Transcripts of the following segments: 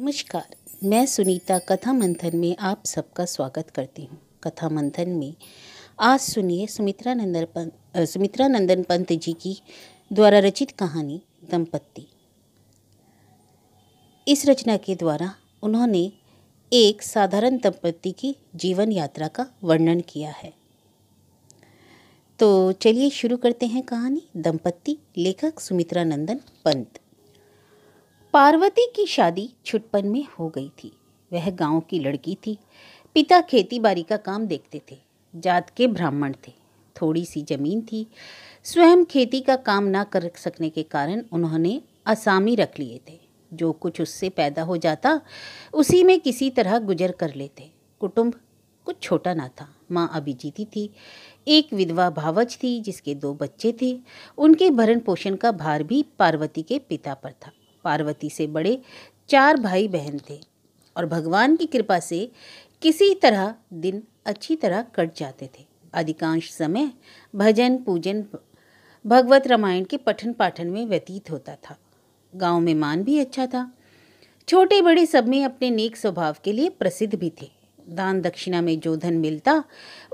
नमस्कार मैं सुनीता कथा मंथन में आप सबका स्वागत करती हूँ कथा मंथन में आज सुनिए सुमित्रा नंदन पंत सुमित्रा नंदन पंत जी की द्वारा रचित कहानी दंपत्ति इस रचना के द्वारा उन्होंने एक साधारण दंपत्ति की जीवन यात्रा का वर्णन किया है तो चलिए शुरू करते हैं कहानी दंपत्ति लेखक सुमित्रा नंदन पंत पार्वती की शादी छुटपन में हो गई थी वह गांव की लड़की थी पिता खेती बाड़ी का काम देखते थे जात के ब्राह्मण थे थोड़ी सी जमीन थी स्वयं खेती का काम ना कर सकने के कारण उन्होंने असामी रख लिए थे जो कुछ उससे पैदा हो जाता उसी में किसी तरह गुजर कर लेते कुटुंब कुछ छोटा ना था माँ अभिजीती थी एक विधवा भावच थी जिसके दो बच्चे थे उनके भरण पोषण का भार भी पार्वती के पिता पर था पार्वती से बड़े चार भाई बहन थे और भगवान की कृपा से किसी तरह दिन अच्छी तरह कट जाते थे अधिकांश समय भजन पूजन भगवत रामायण के पठन पाठन में व्यतीत होता था गांव में मान भी अच्छा था छोटे बड़े सब में अपने नेक स्वभाव के लिए प्रसिद्ध भी थे दान दक्षिणा में जो धन मिलता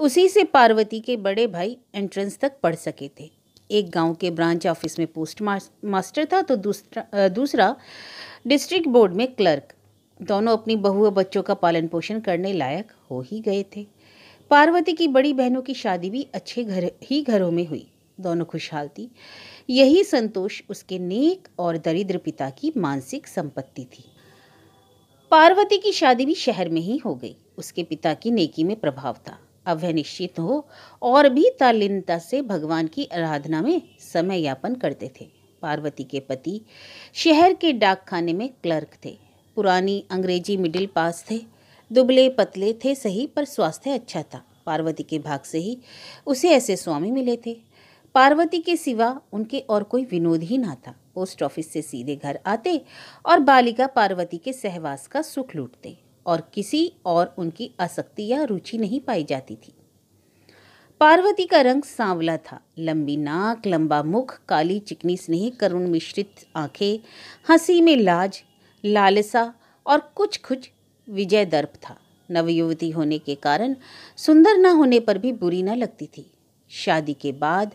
उसी से पार्वती के बड़े भाई एंट्रेंस तक पढ़ सके थे एक गांव के ब्रांच ऑफिस में पोस्ट मास्टर था तो दूसरा दूसरा डिस्ट्रिक्ट बोर्ड में क्लर्क दोनों अपनी बहू और बच्चों का पालन पोषण करने लायक हो ही गए थे पार्वती की बड़ी बहनों की शादी भी अच्छे घर ही घरों में हुई दोनों खुशहाल थी यही संतोष उसके नेक और दरिद्र पिता की मानसिक संपत्ति थी पार्वती की शादी भी शहर में ही हो गई उसके पिता की नेकी में प्रभाव था अब निश्चित हो और भी तालीनता से भगवान की आराधना में समय यापन करते थे पार्वती के पति शहर के डाकखाने में क्लर्क थे पुरानी अंग्रेजी मिडिल पास थे दुबले पतले थे सही पर स्वास्थ्य अच्छा था पार्वती के भाग से ही उसे ऐसे स्वामी मिले थे पार्वती के सिवा उनके और कोई विनोद ही ना था पोस्ट ऑफिस से सीधे घर आते और बालिका पार्वती के सहवास का सुख लूटते और किसी और उनकी आसक्ति या रुचि नहीं पाई जाती थी पार्वती का रंग सांवला था लंबी नाक लंबा मुख काली चिकनी स्नेह करुण मिश्रित आंखें हंसी में लाज लालसा और कुछ कुछ विजय दर्प था नवयुवती होने के कारण सुंदर न होने पर भी बुरी न लगती थी शादी के बाद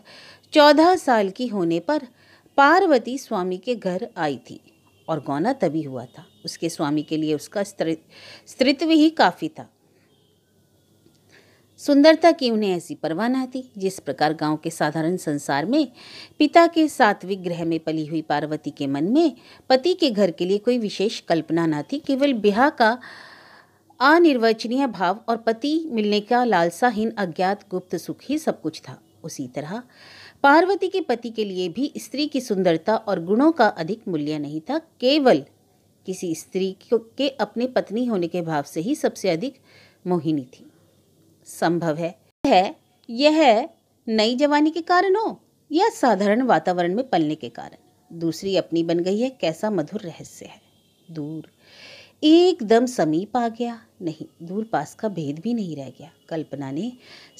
चौदह साल की होने पर पार्वती स्वामी के घर आई थी और गौना तभी हुआ था उसके स्वामी के लिए उसका स्त्रित्व ही काफ़ी था सुंदरता की उन्हें ऐसी परवाह न थी जिस प्रकार गांव के साधारण संसार में पिता के सात्विक ग्रह में पली हुई पार्वती के मन में पति के घर के लिए कोई विशेष कल्पना न थी केवल ब्याह का अनिर्वचनीय भाव और पति मिलने का लालसाहीन अज्ञात गुप्त सुख ही सब कुछ था उसी तरह पार्वती के पति के लिए भी स्त्री की सुंदरता और गुणों का अधिक मूल्य नहीं था केवल किसी स्त्री के अपने पत्नी होने के भाव से ही सबसे अधिक मोहिनी थी संभव है यह, यह नई जवानी के कारण हो या साधारण वातावरण में पलने के कारण दूसरी अपनी बन गई है कैसा मधुर रहस्य है दूर एकदम समीप आ गया नहीं दूर पास का भेद भी नहीं रह गया कल्पना ने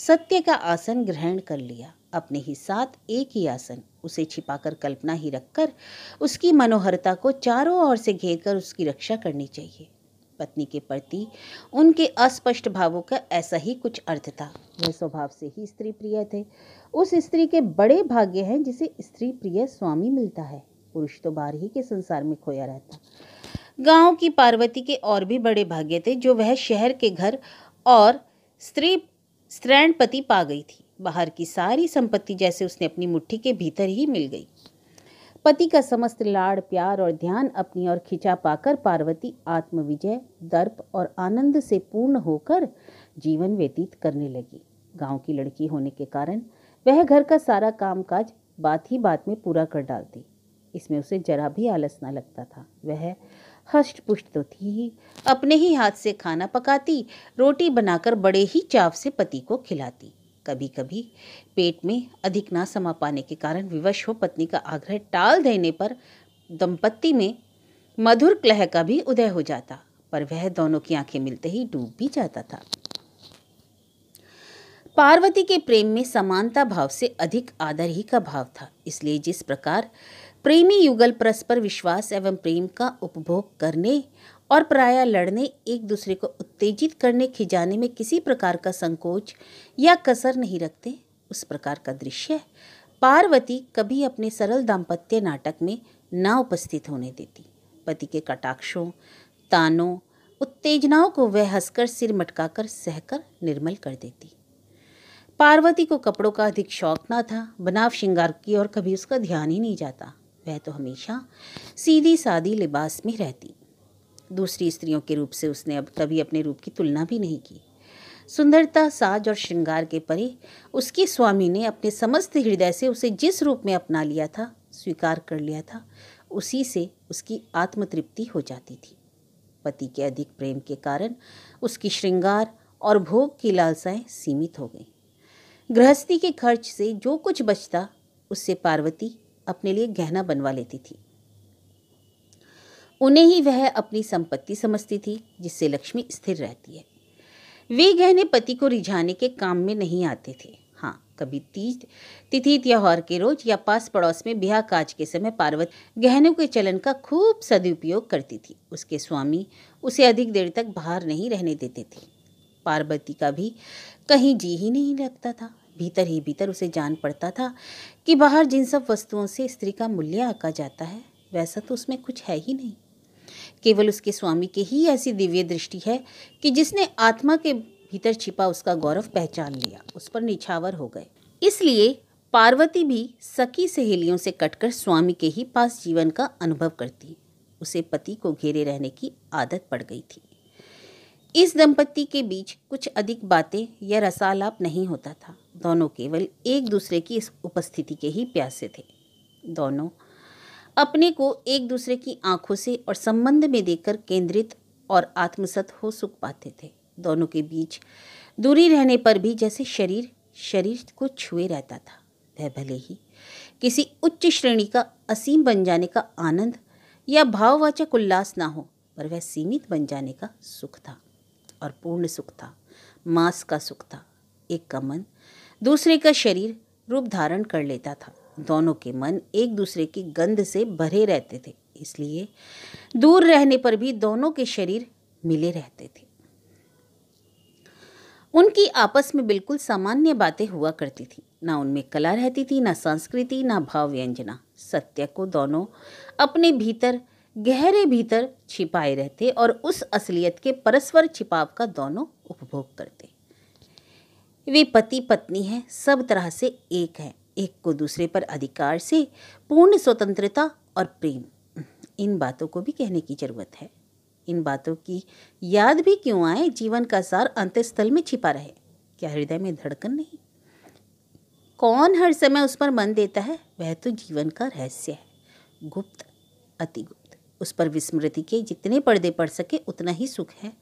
सत्य का आसन ग्रहण कर लिया अपने ही साथ एक ही आसन उसे छिपाकर कल्पना ही रखकर उसकी मनोहरता को चारों ओर से कर उसकी रक्षा करनी चाहिए पत्नी के प्रति उनके अस्पष्ट भावों का ऐसा ही कुछ अर्थ था वह स्वभाव से ही स्त्री प्रिय थे उस स्त्री के बड़े भाग्य हैं जिसे स्त्री प्रिय स्वामी मिलता है पुरुष तो बार ही के संसार में खोया रहता गांव की पार्वती के और भी बड़े भाग्य थे जो वह शहर के घर और स्त्री स्त्रैणपति पा गई थी बाहर की सारी संपत्ति जैसे उसने अपनी मुट्ठी के भीतर ही मिल गई पति का समस्त लाड़ प्यार और ध्यान अपनी ओर खिंचा पाकर पार्वती आत्मविजय दर्प और आनंद से पूर्ण होकर जीवन व्यतीत करने लगी गांव की लड़की होने के कारण वह घर का सारा कामकाज बात ही बात में पूरा कर डालती इसमें उसे जरा भी आलस ना लगता था वह हष्ट पुष्ट तो थी ही अपने ही हाथ से खाना पकाती रोटी बनाकर बड़े ही चाव से पति को खिलाती कभी कभी पेट में अधिक ना समा पाने के कारण विवश हो पत्नी का आग्रह टाल देने पर दंपत्ति में मधुर क्लह का भी उदय हो जाता पर वह दोनों की आंखें मिलते ही डूब भी जाता था पार्वती के प्रेम में समानता भाव से अधिक आदर ही का भाव था इसलिए जिस प्रकार प्रेमी युगल परस्पर विश्वास एवं प्रेम का उपभोग करने और प्रायः लड़ने एक दूसरे को उत्तेजित करने खिजाने में किसी प्रकार का संकोच या कसर नहीं रखते उस प्रकार का दृश्य पार्वती कभी अपने सरल दाम्पत्य नाटक में ना उपस्थित होने देती पति के कटाक्षों तानों उत्तेजनाओं को वह हंसकर सिर मटकाकर सहकर निर्मल कर देती पार्वती को कपड़ों का अधिक शौक ना था बनाव श्रृंगार की और कभी उसका ध्यान ही नहीं जाता वह तो हमेशा सीधी सादी लिबास में रहती दूसरी स्त्रियों के रूप से उसने अब कभी अपने रूप की तुलना भी नहीं की सुंदरता साज और श्रृंगार के परे उसके स्वामी ने अपने समस्त हृदय से उसे जिस रूप में अपना लिया था स्वीकार कर लिया था उसी से उसकी आत्मतृप्ति हो जाती थी पति के अधिक प्रेम के कारण उसकी श्रृंगार और भोग की लालसाएं सीमित हो गईं गृहस्थी के खर्च से जो कुछ बचता उससे पार्वती अपने लिए गहना बनवा लेती थी उन्हें ही वह अपनी संपत्ति समझती थी जिससे लक्ष्मी स्थिर रहती है वे गहने पति को रिझाने के काम में नहीं आते थे हाँ कभी तीज तिथि त्यौहार के रोज या पास पड़ोस में ब्याह काज के समय पार्वती गहनों के चलन का खूब सदुपयोग करती थी उसके स्वामी उसे अधिक देर तक बाहर नहीं रहने देते थे पार्वती का भी कहीं जी ही नहीं लगता था भीतर ही भीतर उसे जान पड़ता था कि बाहर जिन सब वस्तुओं से स्त्री का मूल्य आका जाता है वैसा तो उसमें कुछ है ही नहीं केवल उसके स्वामी की ही ऐसी दिव्य दृष्टि है कि जिसने आत्मा के भीतर छिपा उसका गौरव पहचान लिया उस पर निछावर हो गए इसलिए पार्वती भी सखी सहेलियों से कटकर स्वामी के ही पास जीवन का अनुभव करती उसे पति को घेरे रहने की आदत पड़ गई थी इस दंपति के बीच कुछ अधिक बातें या रसालाप नहीं होता था दोनों केवल एक दूसरे की इस उपस्थिति के ही प्यासे थे दोनों अपने को एक दूसरे की आंखों से और संबंध में देखकर केंद्रित और आत्मसत हो सुख पाते थे दोनों के बीच दूरी रहने पर भी जैसे शरीर शरीर को छुए रहता था वह भले ही किसी उच्च श्रेणी का असीम बन जाने का आनंद या भाववाचक उल्लास ना हो पर वह सीमित बन जाने का सुख था और पूर्ण सुख था मांस का सुख था एक का मन दूसरे का शरीर रूप धारण कर लेता था दोनों के मन एक दूसरे की गंध से भरे रहते थे इसलिए दूर रहने पर भी दोनों के शरीर मिले रहते थे उनकी आपस में बिल्कुल सामान्य बातें हुआ करती थी ना उनमें कला रहती थी ना संस्कृति ना भाव व्यंजना सत्य को दोनों अपने भीतर गहरे भीतर छिपाए रहते और उस असलियत के परस्पर छिपाव का दोनों उपभोग करते वे पति पत्नी हैं सब तरह से एक हैं एक को दूसरे पर अधिकार से पूर्ण स्वतंत्रता और प्रेम इन बातों को भी कहने की जरूरत है इन बातों की याद भी क्यों आए जीवन का सार अंत स्थल में छिपा रहे क्या हृदय में धड़कन नहीं कौन हर समय उस पर मन देता है वह तो जीवन का रहस्य है गुप्त अति गुप्त उस पर विस्मृति के जितने पर्दे पड़ सके उतना ही सुख है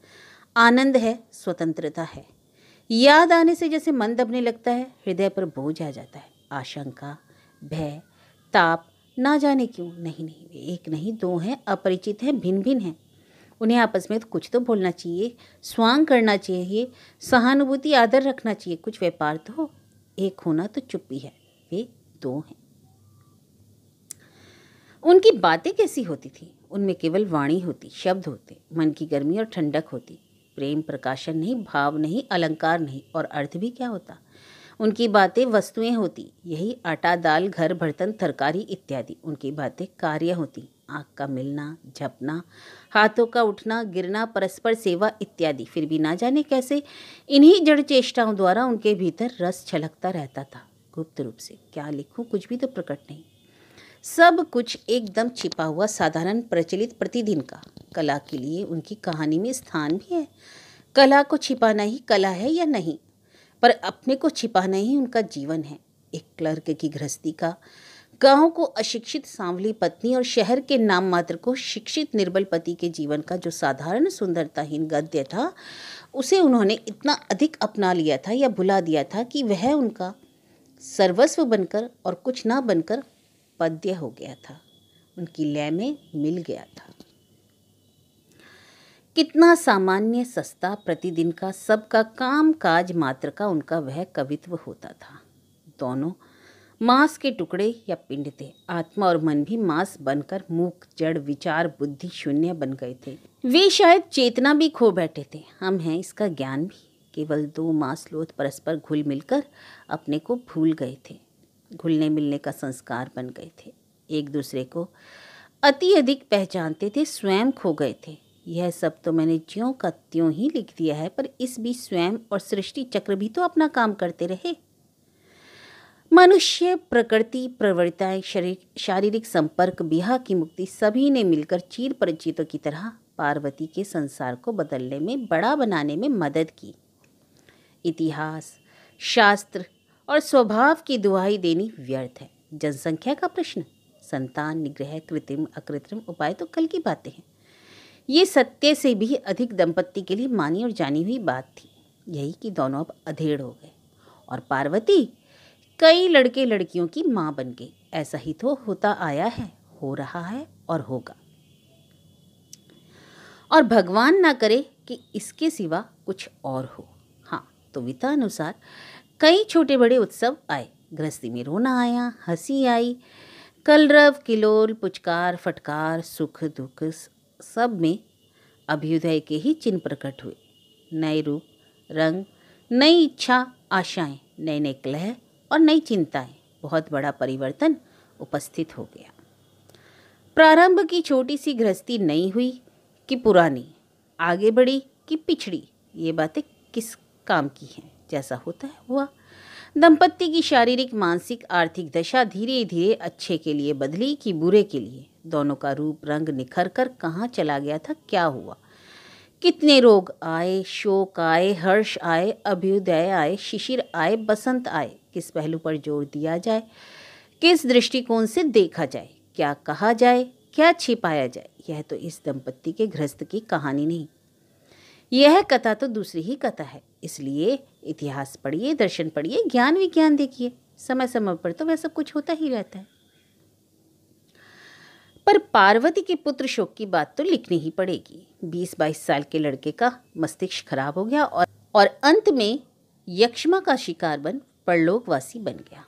आनंद है स्वतंत्रता है याद आने से जैसे मन दबने लगता है हृदय पर बोझ आ जाता है आशंका भय ताप ना जाने क्यों नहीं नहीं एक नहीं दो हैं अपरिचित हैं भिन्न भिन्न हैं उन्हें आपस में तो कुछ तो बोलना चाहिए स्वांग करना चाहिए सहानुभूति आदर रखना चाहिए कुछ व्यापार तो हो एक होना तो चुप्पी है वे दो हैं उनकी बातें कैसी होती थी उनमें केवल वाणी होती शब्द होते मन की गर्मी और ठंडक होती प्रेम प्रकाशन नहीं भाव नहीं अलंकार नहीं और अर्थ भी क्या होता उनकी बातें वस्तुएं होती यही आटा दाल घर बर्तन तरकारी इत्यादि उनकी बातें कार्य होती आँख का मिलना झपना हाथों का उठना गिरना परस्पर सेवा इत्यादि फिर भी ना जाने कैसे इन्हीं जड़ चेष्टाओं द्वारा उनके भीतर रस छलकता रहता था गुप्त रूप से क्या लिखूं कुछ भी तो प्रकट नहीं सब कुछ एकदम छिपा हुआ साधारण प्रचलित प्रतिदिन का कला के लिए उनकी कहानी में स्थान भी है कला को छिपाना ही कला है या नहीं पर अपने को छिपाना ही उनका जीवन है एक क्लर्क की गृहस्थी का गांव को अशिक्षित सांवली पत्नी और शहर के नाम मात्र को शिक्षित निर्बल पति के जीवन का जो साधारण सुंदरताहीन गद्य था उसे उन्होंने इतना अधिक अपना लिया था या भुला दिया था कि वह उनका सर्वस्व बनकर और कुछ ना बनकर पद्य हो गया था उनकी लय में मिल गया था कितना सामान्य सस्ता प्रतिदिन का सबका काम काज मात्र का उनका वह कवित्व होता था दोनों मांस के टुकड़े या पिंड थे आत्मा और मन भी मांस बनकर मूक जड़ विचार बुद्धि शून्य बन गए थे वे शायद चेतना भी खो बैठे थे हम हैं इसका ज्ञान भी केवल दो मांस लोथ परस्पर घुल मिलकर अपने को भूल गए थे घुलने मिलने का संस्कार बन गए थे एक दूसरे को अति अधिक पहचानते थे स्वयं खो गए थे यह सब तो मैंने ज्यों का त्यों ही लिख दिया है पर इस बीच स्वयं और सृष्टि चक्र भी तो अपना काम करते रहे मनुष्य प्रकृति प्रवृत्ताएं शरीर शारीरिक संपर्क बिहा की मुक्ति सभी ने मिलकर चीर परिचितों की तरह पार्वती के संसार को बदलने में बड़ा बनाने में मदद की इतिहास शास्त्र और स्वभाव की दुहाई देनी व्यर्थ है जनसंख्या का प्रश्न संतान निग्रह कृत्रिम अकृत्रिम उपाय तो कल की बातें हैं ये सत्य से भी अधिक दंपत्ति के लिए मानी और जानी हुई बात थी यही कि दोनों अब अधेड़ हो गए और पार्वती कई लड़के लड़कियों की माँ बन गई ऐसा ही तो होता आया है हो रहा है और होगा और भगवान ना करे कि इसके सिवा कुछ और हो हाँ तो विता अनुसार कई छोटे बड़े उत्सव आए गृहस्थी में रोना आया हंसी आई कलरव किलोल पुचकार फटकार सुख दुख सब में अभ्युदय के ही चिन्ह प्रकट हुए नए रूप रंग नई इच्छा आशाएं नए नए कलह और नई चिंताएं बहुत बड़ा परिवर्तन उपस्थित हो गया प्रारंभ की छोटी सी गृहस्थी नई हुई कि पुरानी आगे बढ़ी कि पिछड़ी ये बातें किस काम की हैं जैसा होता है हुआ दंपत्ति की शारीरिक मानसिक आर्थिक दशा धीरे धीरे अच्छे के लिए बदली कि बुरे के लिए दोनों का रूप रंग निखर कर कहाँ चला गया था क्या हुआ कितने रोग आए शोक आए हर्ष आए अभ्युदय आए शिशिर आए बसंत आए किस पहलू पर जोर दिया जाए किस दृष्टिकोण से देखा जाए क्या कहा जाए क्या छिपाया जाए यह तो इस दंपत्ति के गृहस्थ की कहानी नहीं यह कथा तो दूसरी ही कथा है इसलिए इतिहास पढ़िए दर्शन पढ़िए ज्ञान विज्ञान देखिए समय समय पर तो वह सब कुछ होता ही रहता है पर पार्वती के पुत्र शोक की बात तो लिखनी ही पड़ेगी बीस बाईस साल के लड़के का मस्तिष्क खराब हो गया और और अंत में यक्षमा का शिकार बन परलोकवासी बन गया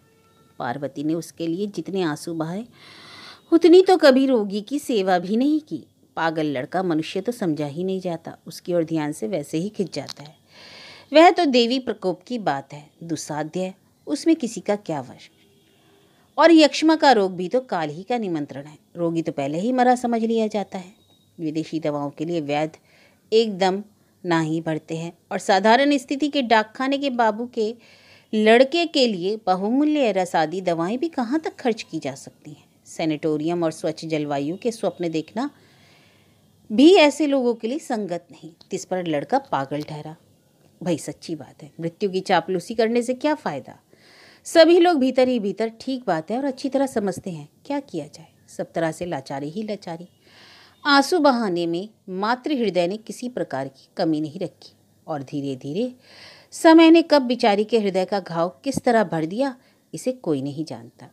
पार्वती ने उसके लिए जितने आंसू बहाए उतनी तो कभी रोगी की सेवा भी नहीं की पागल लड़का मनुष्य तो समझा ही नहीं जाता उसकी ओर ध्यान से वैसे ही खिंच जाता है वह तो देवी प्रकोप की बात है दुसाध्य है उसमें किसी का क्या वश और यक्षमा का रोग भी तो काल ही का निमंत्रण है रोगी तो पहले ही मरा समझ लिया जाता है विदेशी दवाओं के लिए वैध एकदम ना ही बढ़ते हैं और साधारण स्थिति के डाकखाने के बाबू के लड़के के लिए बहुमूल्य रसादी दवाएं भी कहाँ तक खर्च की जा सकती हैं सैनिटोरियम और स्वच्छ जलवायु के स्वप्न देखना भी ऐसे लोगों के लिए संगत नहीं जिस पर लड़का पागल ठहरा भाई सच्ची बात है मृत्यु की चापलूसी करने से क्या फ़ायदा सभी लोग भीतर ही भीतर ठीक बात है और अच्छी तरह समझते हैं क्या किया जाए सब तरह से लाचारी ही लाचारी आंसू बहाने में मातृ हृदय ने किसी प्रकार की कमी नहीं रखी और धीरे धीरे समय ने कब बिचारी के हृदय का घाव किस तरह भर दिया इसे कोई नहीं जानता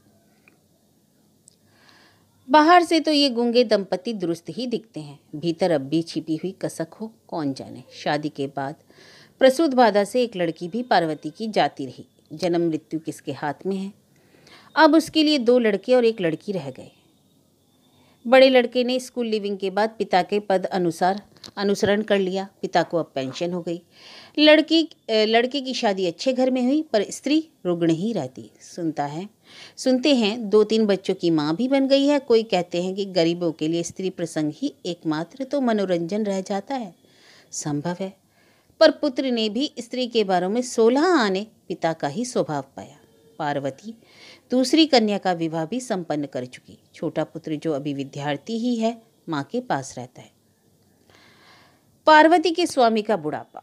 बाहर से तो ये गूंगे दंपति दुरुस्त ही दिखते हैं भीतर अब भी छिपी हुई कसक हो कौन जाने शादी के बाद प्रसूत बाधा से एक लड़की भी पार्वती की जाती रही जन्म मृत्यु किसके हाथ में है अब उसके लिए दो लड़के और एक लड़की रह गए बड़े लड़के ने स्कूल लिविंग के बाद पिता के पद अनुसार अनुसरण कर लिया पिता को अब पेंशन हो गई लड़की लड़के की शादी अच्छे घर में हुई पर स्त्री रुग्ण ही रहती सुनता है सुनते हैं दो तीन बच्चों की माँ भी बन गई है कोई कहते हैं कि गरीबों के लिए स्त्री प्रसंग ही एकमात्र तो मनोरंजन रह जाता है संभव है पर पुत्र ने भी स्त्री के बारे में सोलह आने पिता का ही स्वभाव पाया पार्वती दूसरी कन्या का विवाह भी संपन्न कर चुकी छोटा पुत्र जो अभी विद्यार्थी ही है माँ के पास रहता है पार्वती के स्वामी का बुढ़ापा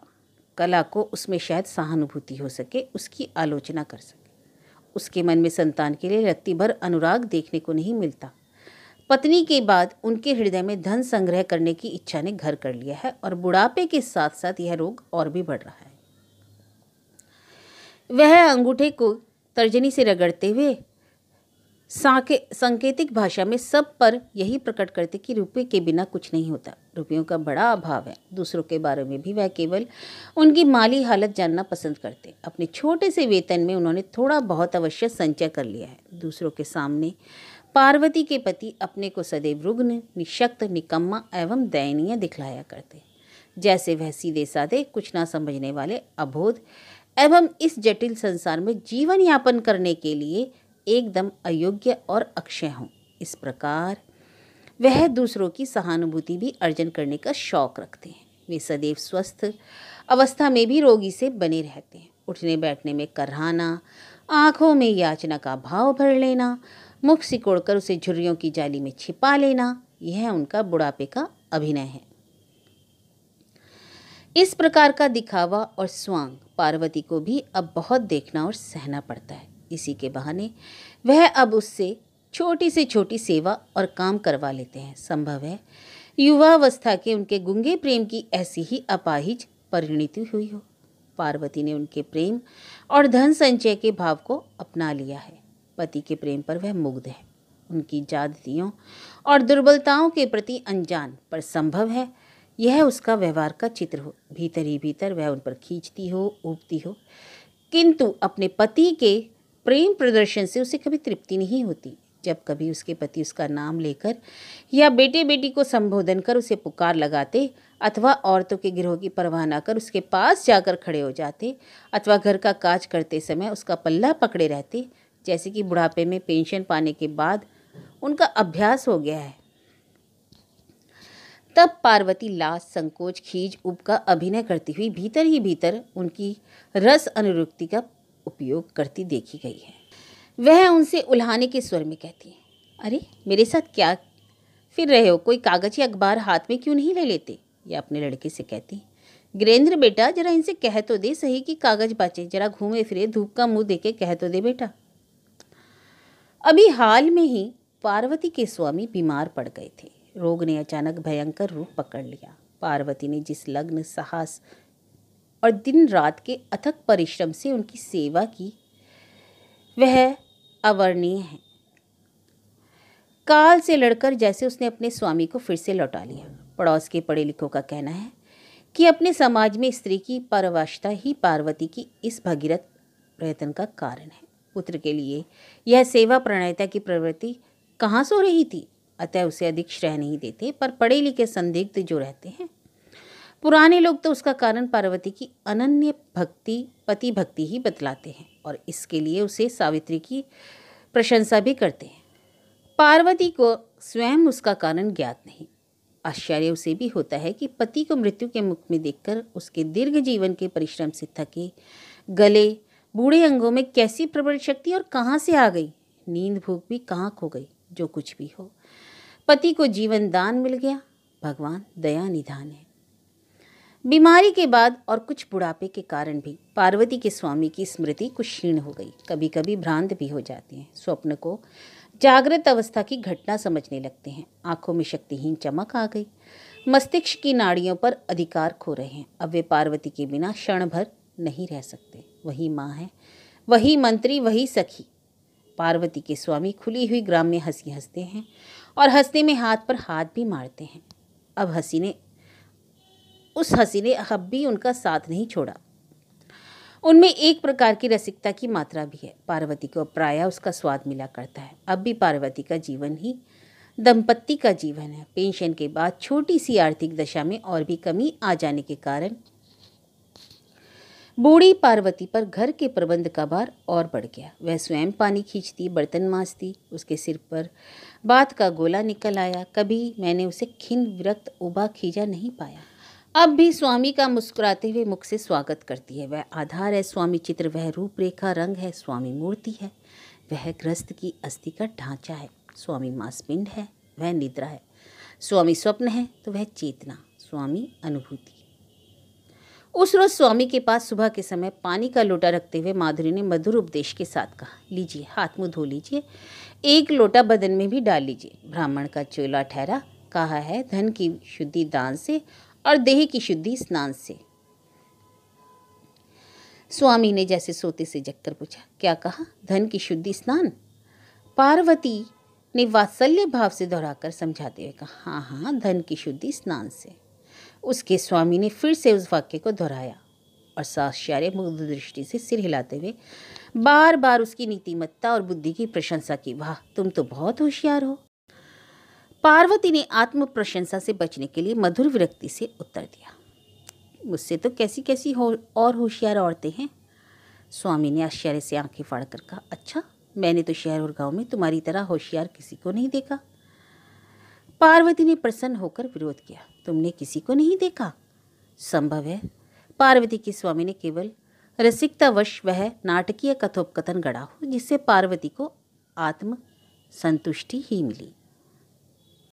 कला को उसमें शायद सहानुभूति हो सके उसकी आलोचना कर सके उसके मन में संतान के लिए रत्ती भर अनुराग देखने को नहीं मिलता पत्नी के बाद उनके हृदय में धन संग्रह करने की इच्छा ने घर कर लिया है और बुढ़ापे के साथ साथ यह रोग और भी बढ़ रहा है वह अंगूठे को तर्जनी से रगड़ते हुए सांके संकेतिक भाषा में सब पर यही प्रकट करते कि रुपये के बिना कुछ नहीं होता रुपयों का बड़ा अभाव है दूसरों के बारे में भी वह केवल उनकी माली हालत जानना पसंद करते अपने छोटे से वेतन में उन्होंने थोड़ा बहुत अवश्य संचय कर लिया है दूसरों के सामने पार्वती के पति अपने को सदैव रुग्ण निशक्त निकम्मा एवं दयनीय दिखलाया करते जैसे वह सीधे साधे कुछ ना समझने वाले अबोध एवं इस जटिल संसार में जीवन यापन करने के लिए एकदम अयोग्य और अक्षय हों इस प्रकार वह दूसरों की सहानुभूति भी अर्जन करने का शौक रखते हैं वे सदैव स्वस्थ अवस्था में भी रोगी से बने रहते हैं उठने बैठने में करहाना आँखों में याचना का भाव भर लेना मुख सिकोड़कर उसे झुर्रियों की जाली में छिपा लेना यह उनका बुढ़ापे का अभिनय है इस प्रकार का दिखावा और स्वांग पार्वती को भी अब बहुत देखना और सहना पड़ता है इसी के बहाने वह अब उससे छोटी से छोटी सेवा और काम करवा लेते हैं संभव है युवावस्था के उनके गुंगे प्रेम की ऐसी ही अपाहिज परिणति हुई हो पार्वती ने उनके प्रेम और धन संचय के भाव को अपना लिया है पति के प्रेम पर वह मुग्ध है उनकी जादतियों और दुर्बलताओं के प्रति अनजान पर संभव है यह उसका व्यवहार का चित्र हो भीतर ही भीतर वह उन पर खींचती हो उबती हो किंतु अपने पति के प्रेम प्रदर्शन से उसे कभी तृप्ति नहीं होती जब कभी उसके पति उसका नाम लेकर या बेटे बेटी को संबोधन कर उसे पुकार लगाते अथवा औरतों के गिरोह की परवाह ना कर उसके पास जाकर खड़े हो जाते अथवा घर का काज करते समय उसका पल्ला पकड़े रहते जैसे कि बुढ़ापे में पेंशन पाने के बाद उनका अभ्यास हो गया है तब पार्वती लाश संकोच खीज उप का अभिनय करती हुई भीतर ही भीतर उनकी रस अनुरुक्ति का उपयोग करती देखी गई है वह उनसे उल्हाने के स्वर में कहती है अरे मेरे साथ क्या फिर रहे हो कोई कागज या अखबार हाथ में क्यों नहीं ले लेते यह अपने लड़के से कहती गिरेंद्र बेटा जरा इनसे कह तो दे सही कि कागज बाचे जरा घूमे फिरे धूप का मुंह देके कह तो दे बेटा अभी हाल में ही पार्वती के स्वामी बीमार पड़ गए थे रोग ने अचानक भयंकर रूप पकड़ लिया पार्वती ने जिस लग्न साहस और दिन रात के अथक परिश्रम से उनकी सेवा की वह अवर्णीय है काल से लड़कर जैसे उसने अपने स्वामी को फिर से लौटा लिया पड़ोस के पढ़े लिखों का कहना है कि अपने समाज में स्त्री की परवाशता ही पार्वती की इस भगीरथ प्रयत्न का कारण है पुत्र के लिए यह सेवा प्रणयता की प्रवृत्ति कहाँ सो रही थी अतः उसे अधिक श्रेय नहीं देते पर पढ़े लिखे संदिग्ध जो रहते हैं पुराने लोग तो उसका कारण पार्वती की अनन्य भक्ति पति भक्ति ही बतलाते हैं और इसके लिए उसे सावित्री की प्रशंसा भी करते हैं पार्वती को स्वयं उसका कारण ज्ञात नहीं आश्चर्य उसे भी होता है कि पति को मृत्यु के मुख में देखकर उसके दीर्घ जीवन के परिश्रम से थके गले बूढ़े अंगों में कैसी प्रबल शक्ति और कहाँ से आ गई नींद भूख भी कहाँ खो गई जो कुछ भी हो पति को जीवन दान मिल गया भगवान दया निधान है बीमारी के बाद और कुछ बुढ़ापे के कारण भी पार्वती के स्वामी की स्मृति कुछ क्षीण हो गई कभी कभी भ्रांत भी हो जाती हैं स्वप्न को जागृत अवस्था की घटना समझने लगते हैं आंखों में शक्तिहीन चमक आ गई मस्तिष्क की नाड़ियों पर अधिकार खो रहे हैं अब वे पार्वती के बिना क्षण भर नहीं रह सकते वही माँ है वही मंत्री वही सखी पार्वती के स्वामी खुली हुई ग्राम में हंसी हंसते हैं और हंसने में हाथ पर हाथ भी मारते हैं अब हंसी ने उस हंसी ने अब भी उनका साथ नहीं छोड़ा उनमें एक प्रकार की रसिकता की मात्रा भी है पार्वती को प्राय उसका स्वाद मिला करता है अब भी पार्वती का जीवन ही दंपत्ति का जीवन है पेंशन के बाद छोटी सी आर्थिक दशा में और भी कमी आ जाने के कारण बूढ़ी पार्वती पर घर के प्रबंध का भार और बढ़ गया वह स्वयं पानी खींचती बर्तन मांजती उसके सिर पर बात का गोला निकल आया कभी मैंने उसे खिन विरक्त उबा खींचा नहीं पाया अब भी स्वामी का मुस्कुराते हुए मुख से स्वागत करती है वह आधार है स्वामी चित्र वह रूपरेखा रंग है स्वामी मूर्ति है वह ग्रस्त की अस्थि का ढांचा है स्वामी मांसपिंड है वह निद्रा है स्वामी स्वप्न है तो वह चेतना स्वामी अनुभूति उस रोज स्वामी के पास सुबह के समय पानी का लोटा रखते हुए माधुरी ने मधुर उपदेश के साथ कहा लीजिए हाथ मुंह धो लीजिए एक लोटा बदन में भी डाल लीजिए ब्राह्मण का चोला ठहरा कहा है धन की शुद्धि दान से और देह की शुद्धि स्नान से स्वामी ने जैसे सोते से जगकर पूछा क्या कहा धन की शुद्धि स्नान पार्वती ने वात्सल्य भाव से दोहराकर समझाते हुए कहा हाँ हाँ धन की शुद्धि स्नान से उसके स्वामी ने फिर से उस वाक्य को दोहराया और साक्षार्य मुग्ध दृष्टि से सिर हिलाते हुए बार बार उसकी नीतिमत्ता और बुद्धि की प्रशंसा की वाह तुम तो बहुत होशियार हो पार्वती ने आत्म प्रशंसा से बचने के लिए मधुर विरक्ति से उत्तर दिया मुझसे तो कैसी कैसी हो और होशियार औरतें हैं स्वामी ने आश्चर्य से आंखें फाड़ कर कहा अच्छा मैंने तो शहर और गांव में तुम्हारी तरह होशियार किसी को नहीं देखा पार्वती ने प्रसन्न होकर विरोध किया तुमने किसी को नहीं देखा संभव है पार्वती की स्वामी ने केवल रसिकतावश वह नाटकीय कथोपकथन गढ़ा हो जिससे पार्वती को आत्म संतुष्टि ही मिली